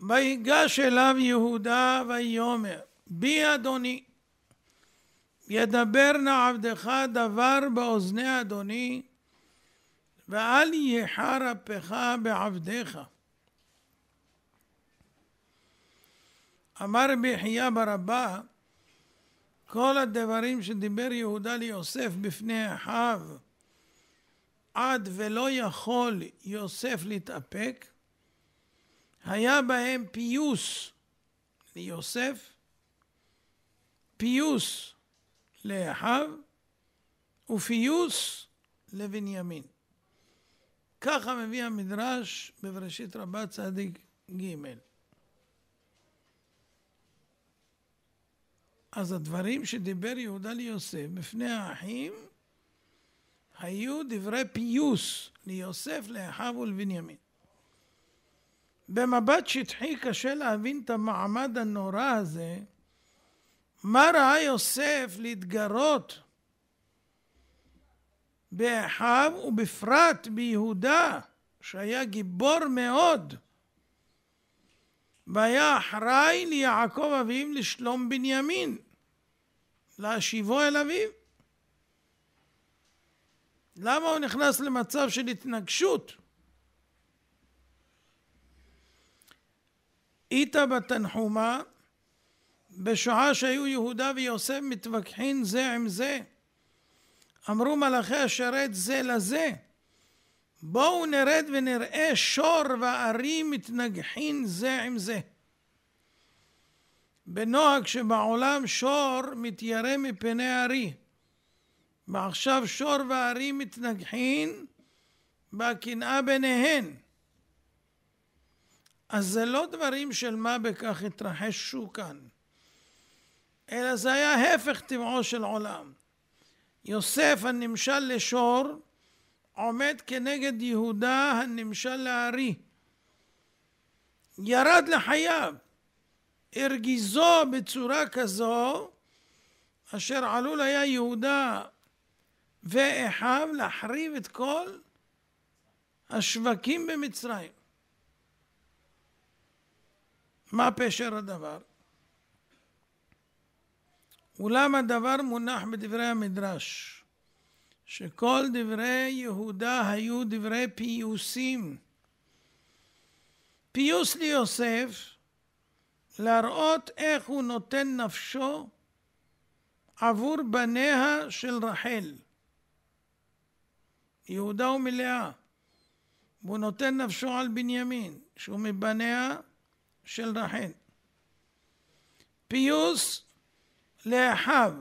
ויגש אליו יהודה ויאמר, בי אדוני, ידבר נא עבדך דבר באוזני אדוני, ואל ייחר אפך בעבדך אמר רבי חייא ברבה, כל הדברים שדיבר יהודה ליוסף בפני אחיו, עד ולא יכול יוסף להתאפק, היה בהם פיוס ליוסף, פיוס לאחיו ופיוס לבנימין. ככה מביא המדרש בבראשית רבה צדיק ג'. אז הדברים שדיבר יהודה ליוסף בפני האחים היו דברי פיוס ליוסף, לאחיו ולבנימין. במבט שטחי קשה להבין את המעמד הנורא הזה. מה ראה יוסף להתגרות באחיו ובפרט ביהודה שהיה גיבור מאוד והיה אחראי ליעקב אביו לשלום בנימין להשיבו אל אביו למה הוא נכנס למצב של התנגשות? איתא בתנחומה, בשעה שהיו יהודה ויוסף מתווכחין זה עם זה, אמרו מלאכי השרת זה לזה, בואו נרד ונראה שור וערים מתנגחין זה עם זה. בנוהג שבעולם שור מתיירא מפני ארי ועכשיו שור וארי מתנגחין בקנאה ביניהן. אז זה לא דברים של מה בכך התרחשו כאן, אלא זה היה הפך טבעו של עולם. יוסף הנמשל לשור עומד כנגד יהודה הנמשל לארי. ירד לחייו, הרגיזו בצורה כזו אשר עלול היה יהודה ואחיו להחריב את כל השווקים במצרים. מה פשר הדבר? אולם הדבר מונח בדברי המדרש, שכל דברי יהודה היו דברי פיוסים. פיוס ליוסף, להראות איך הוא נותן נפשו עבור בניה של רחל. יהודה הוא מלאה, והוא נותן נפשו על בנימין, שהוא מבניה של רחל. פיוס לאחיו,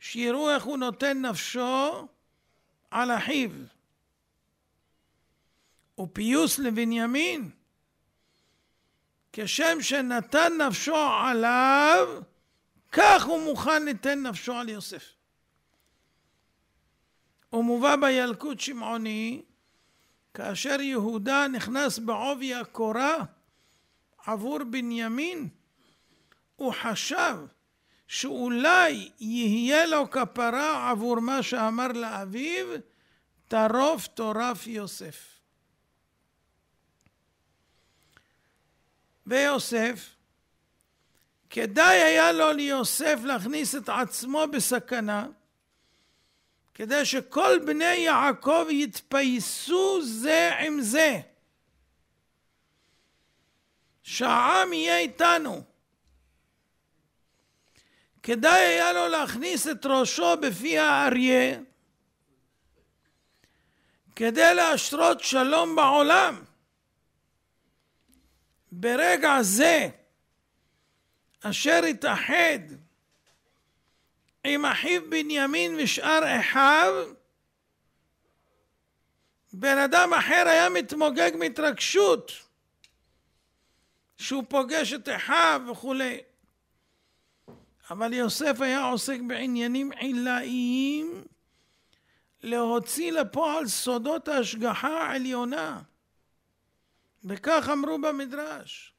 שיראו איך הוא נותן נפשו על אחיו. ופיוס לבנימין, כשם שנתן נפשו עליו, כך הוא מוכן ליתן נפשו על יוסף. הוא מובא בילקוט שמעוני, כאשר יהודה נכנס בעובי הקורה עבור בנימין, הוא חשב שאולי יהיה לו כפרה עבור מה שאמר לאביו, טרוף טורף יוסף. ויוסף, כדאי היה לו ליוסף להכניס את עצמו בסכנה, כדי שכל בני יעקב יתפייסו זה עם זה. שהעם יהיה איתנו. כדאי היה לו להכניס את ראשו בפי האריה כדי להשרות שלום בעולם. ברגע זה אשר התאחד עם אחיו בנימין ושאר אחיו, בן אדם אחר היה מתמוגג מהתרגשות. שהוא פוגש את אחיו וכולי. אבל יוסף היה עוסק בעניינים עילאיים להוציא לפועל סודות ההשגחה העליונה. וכך אמרו במדרש.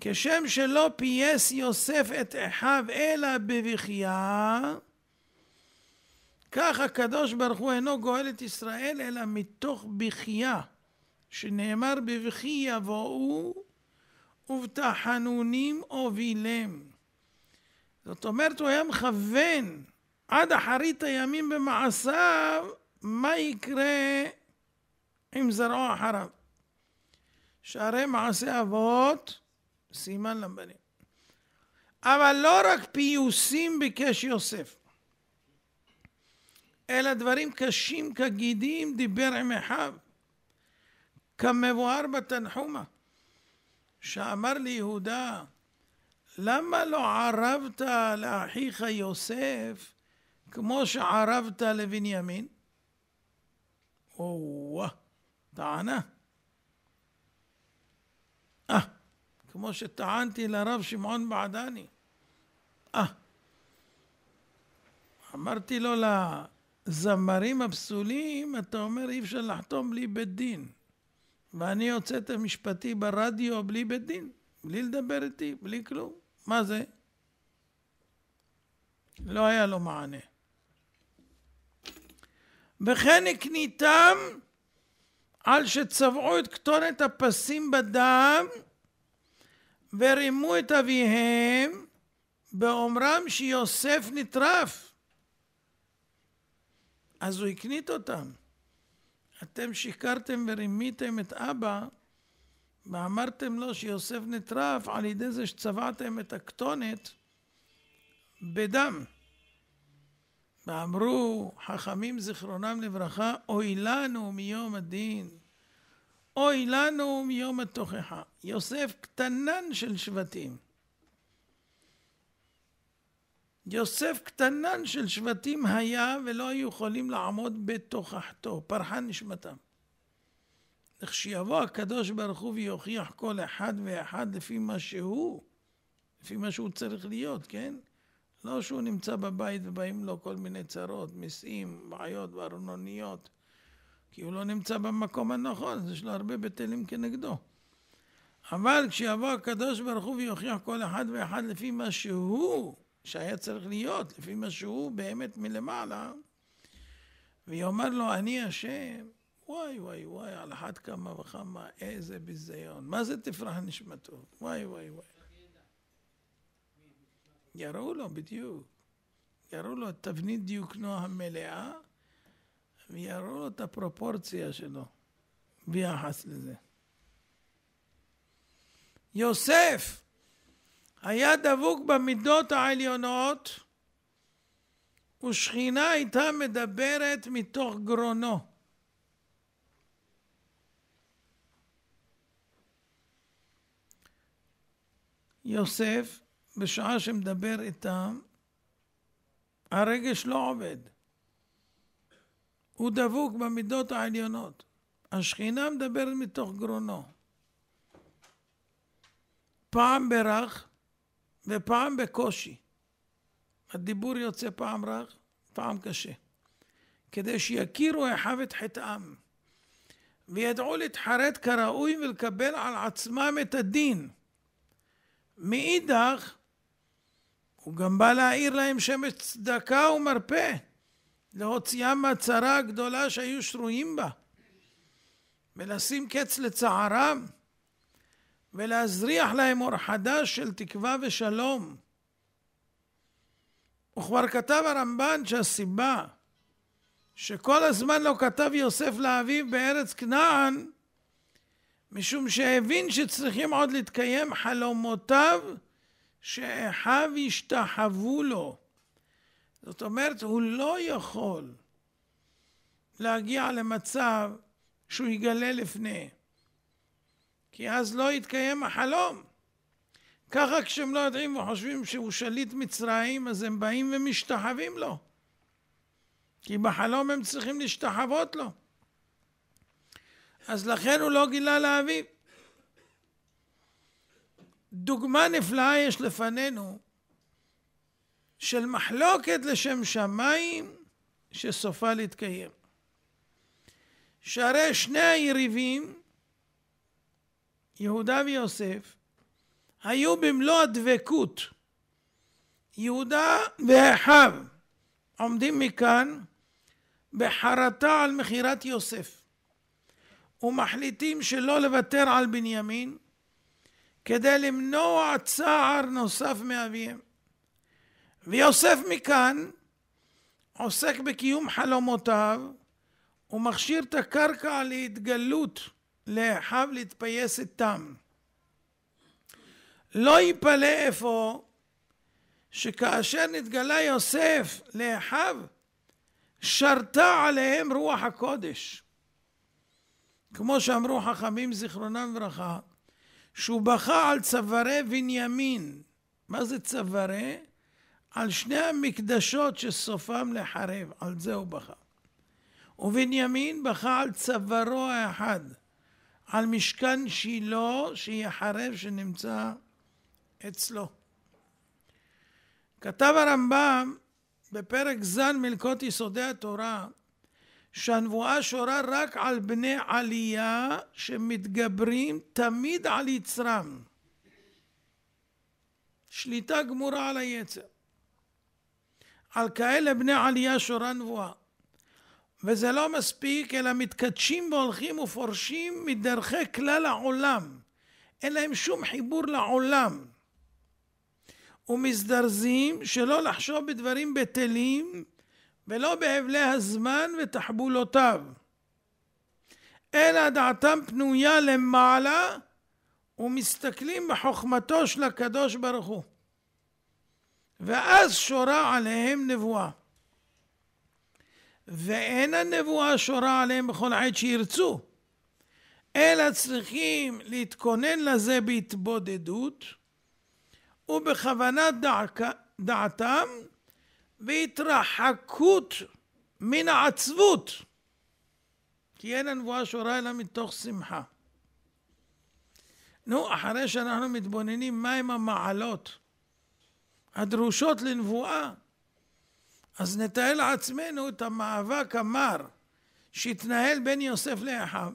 כשם שלא פייס יוסף את אחיו אלא בבכייה, כך הקדוש ברוך הוא אינו גואל את ישראל אלא מתוך בכייה, שנאמר בבכי יבואו ובתחנונים הובילם. זאת אומרת, הוא היה מכוון עד אחרית הימים במעשיו, מה יקרה עם זרעו אחריו. שערי מעשי אבות סימן לבנים. אבל לא רק פיוסים ביקש יוסף, אלא דברים קשים כגידים דיבר עם אחיו, כמבואר בתנחומה. שאמר ליהודה, למה לא ערבת לאחיך יוסף כמו שערבת לבנימין? או טענה. אה, כמו שטענתי לרב שמעון בעדני. אה, אמרתי לו לזמרים הפסולים, אתה אומר אי אפשר לחתום בלי בית דין. ואני הוצאת משפטי ברדיו בלי בית דין, בלי לדבר איתי, בלי כלום. מה זה? לא היה לו מענה. וכן הקניתם על שצבעו את קטונת הפסים בדם ורימו את אביהם באומרם שיוסף נטרף. אז הוא הקנית אותם. אתם שיקרתם ורימיתם את אבא ואמרתם לו שיוסף נטרף על ידי זה שצבעתם את הקטונת בדם. ואמרו חכמים זיכרונם לברכה, אוי לנו מיום הדין, אוי לנו מיום התוכחה. יוסף קטנן של שבטים. יוסף קטנן של שבטים היה ולא היו יכולים לעמוד בתוכחתו, פרחה נשמתם. לכשיבוא הקדוש ברוך הוא ויוכיח כל אחד ואחד לפי מה שהוא, לפי מה שהוא צריך להיות, כן? לא שהוא נמצא בבית ובאים לו כל מיני צרות, מיסים, בעיות, וארנוניות, כי הוא לא נמצא במקום הנכון, אז יש לו הרבה בטלים כנגדו. אבל כשיבוא הקדוש ברוך הוא ויוכיח כל אחד ואחד לפי מה שהוא, שהיה צריך להיות, לפי מה שהוא באמת מלמעלה, ויאמר לו, אני השם, וואי וואי וואי, על אחת כמה וכמה, איזה ביזיון, מה זה תפרח נשמתו, וואי וואי וואי. יראו לו, בדיוק. יראו לו את תבנית דיוקנו המלאה, ויראו לו את הפרופורציה שלו ביחס לזה. יוסף! היה דבוק במידות העליונות ושכינה הייתה מדברת מתוך גרונו. יוסף, בשעה שמדבר איתם, הרגש לא עובד. הוא דבוק במידות העליונות. השכינה מדברת מתוך גרונו. פעם ברך, ופעם בקושי. הדיבור יוצא פעם רך, פעם קשה. כדי שיכירו אחיו את חטאם, וידעו להתחרט כראוי ולקבל על עצמם את הדין. מאידך, הוא גם בא להאיר להם שמש צדקה ומרפא, להוציאם מהצרה הגדולה שהיו שרויים בה, ולשים קץ לצערם. ולהזריח להם אור חדש של תקווה ושלום. וכבר כתב הרמב"ן שהסיבה שכל הזמן לא כתב יוסף לאביו בארץ כנען, משום שהבין שצריכים עוד להתקיים חלומותיו שאחיו ישתחוו לו. זאת אומרת, הוא לא יכול להגיע למצב שהוא יגלה לפני. כי אז לא יתקיים החלום. ככה כשהם לא יודעים וחושבים שהוא שליט מצרים, אז הם באים ומשתחווים לו. כי בחלום הם צריכים להשתחוות לו. אז לכן הוא לא גילה לאביו. דוגמה נפלאה יש לפנינו של מחלוקת לשם שמיים שסופה להתקיים. שהרי שני היריבים יהודה ויוסף, היו במלוא הדבקות. יהודה ואחיו עומדים מכאן בחרטה על מכירת יוסף ומחליטים שלא לוותר על בנימין כדי למנוע צער נוסף מאביהם. ויוסף מכאן עוסק בקיום חלומותיו ומכשיר את הקרקע להתגלות לאחיו להתפייס איתם. תם. לא ייפלא אפוא שכאשר נתגלה יוסף לאחיו, שרתה עליהם רוח הקודש. כמו שאמרו חכמים זיכרונם לברכה, שהוא בכה על צווארי בנימין. מה זה צווארי? על שני המקדשות שסופם לחרב, על זה הוא בכה. ובנימין בכה על צווארו האחד. על משכן שילה שיחרב שנמצא אצלו. כתב הרמב"ם בפרק ז' מלקות יסודי התורה שהנבואה שורה רק על בני עלייה שמתגברים תמיד על יצרם. שליטה גמורה על היצר. על כאלה בני עלייה שורה נבואה. וזה לא מספיק, אלא מתקדשים והולכים ופורשים מדרכי כלל העולם. אין להם שום חיבור לעולם. ומזדרזים שלא לחשוב בדברים בטלים ולא בהבלי הזמן ותחבולותיו. אלא דעתם פנויה למעלה ומסתכלים בחוכמתו של הקדוש ברוך הוא. ואז שורה עליהם נבואה. ואין הנבואה שורה עליהם בכל עת שירצו, אלא צריכים להתכונן לזה בהתבודדות ובכוונת דעתם והתרחקות מן העצבות, כי אין הנבואה שורה אלא מתוך שמחה. נו, אחרי שאנחנו מתבוננים מהם המעלות הדרושות לנבואה, אז נתאר לעצמנו את המאבק המר שהתנהל בין יוסף לאחיו.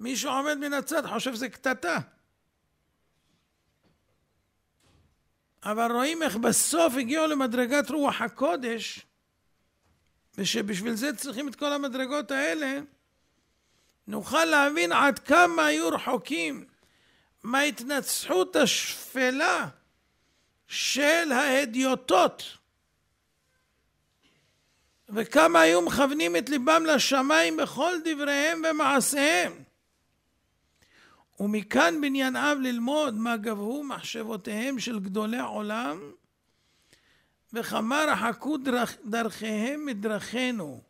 מי שעומד מן הצד חושב שזה קטטה. אבל רואים איך בסוף הגיעו למדרגת רוח הקודש, ושבשביל זה צריכים את כל המדרגות האלה, נוכל להבין עד כמה היו רחוקים מההתנצחות השפלה של ההדיוטות. וכמה היו מכוונים את ליבם לשמיים בכל דבריהם ומעשיהם. ומכאן אב ללמוד מה גבהו מחשבותיהם של גדולי עולם, וכמה רחקו דרכ, דרכיהם מדרכינו,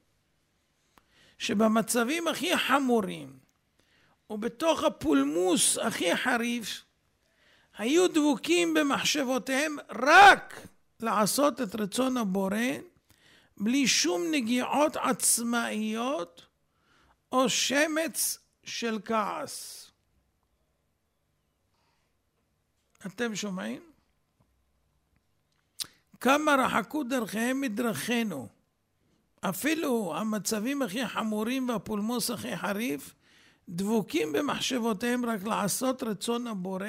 שבמצבים הכי חמורים ובתוך הפולמוס הכי חריף, היו דבוקים במחשבותיהם רק לעשות את רצון הבורא בלי שום נגיעות עצמאיות או שמץ של כעס. אתם שומעים? כמה רחקו דרכיהם מדרכינו. אפילו המצבים הכי חמורים והפולמוס הכי חריף, דבוקים במחשבותיהם רק לעשות רצון הבורא,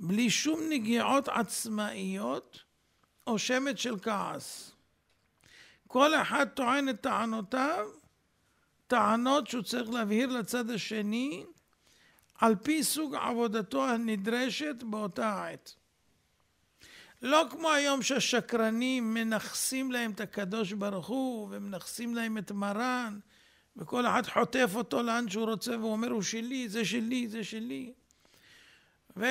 בלי שום נגיעות עצמאיות או שמץ של כעס. כל אחד טוען את טענותיו, טענות שהוא צריך להבהיר לצד השני, על פי סוג עבודתו הנדרשת באותה העת. לא כמו היום שהשקרנים מנכסים להם את הקדוש ברוך הוא, ומנכסים להם את מרן, וכל אחד חוטף אותו לאן שהוא רוצה, והוא אומר, הוא שלי, זה שלי, זה שלי. ומה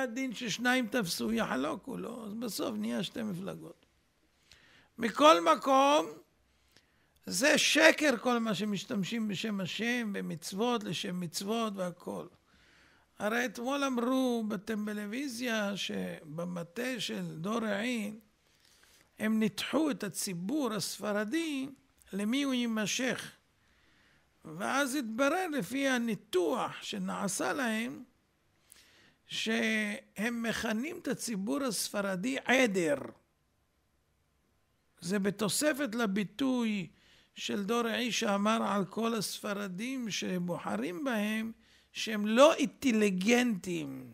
הדין ששניים תפסו? יחלוקו לו, לא? אז בסוף נהיה שתי מפלגות. מכל מקום, זה שקר כל מה שמשתמשים בשם השם, במצוות, לשם מצוות והכול. הרי אתמול אמרו בטלוויזיה שבמטה של דור העין הם ניתחו את הציבור הספרדי למי הוא יימשך. ואז התברר לפי הניתוח שנעשה להם שהם מכנים את הציבור הספרדי עדר. זה בתוספת לביטוי של דורעי שאמר על כל הספרדים שבוחרים בהם שהם לא אינטליגנטים.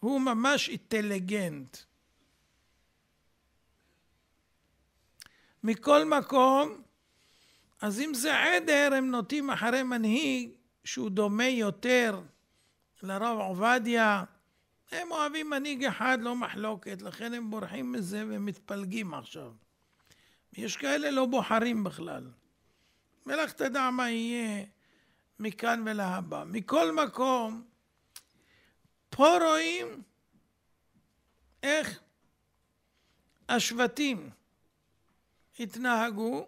הוא ממש אינטליגנט. מכל מקום, אז אם זה עדר, הם נוטים אחרי מנהיג שהוא דומה יותר לרב עובדיה, הם אוהבים מנהיג אחד, לא מחלוקת, לכן הם בורחים מזה ומתפלגים עכשיו. יש כאלה לא בוחרים בכלל. ולך תדע מה יהיה מכאן ולהבא. מכל מקום, פה רואים איך השבטים התנהגו,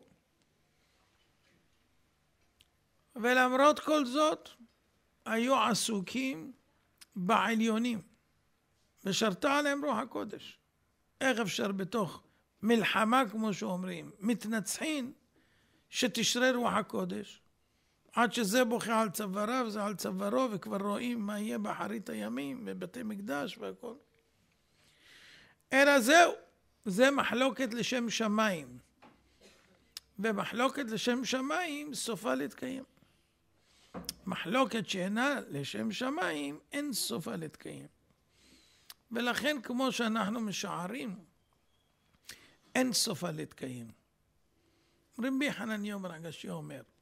ולמרות כל זאת היו עסוקים בעליונים. ושרתה עליהם רוח הקודש. איך אפשר בתוך מלחמה, כמו שאומרים, מתנצחים, שתשרה רוח הקודש, עד שזה בוכה על צוואריו, זה על צווארו, וכבר רואים מה יהיה באחרית הימים, ובתי מקדש והכל. אלא זהו, זה מחלוקת לשם שמיים. ומחלוקת לשם שמיים סופה להתקיים. מחלוקת שאינה לשם שמיים אין סופה להתקיים. ולכן כמו שאנחנו משערים, אין סופה להתקיים. רבי חנניה ברגשי אומר,